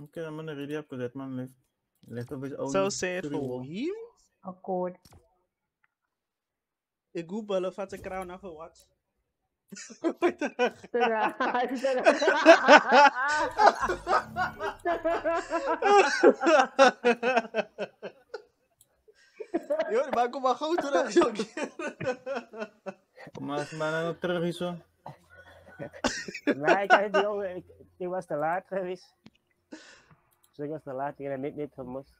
Okay, I'm gonna ready up because that man left left of over. So sad for him. Of course. Ik google of had crown maar kom maar gewoon nou, terug, joh. Kom maar, maar Nee, ik, ik was te laat geweest. Sigurado na lahat, ginamit ni Thomas.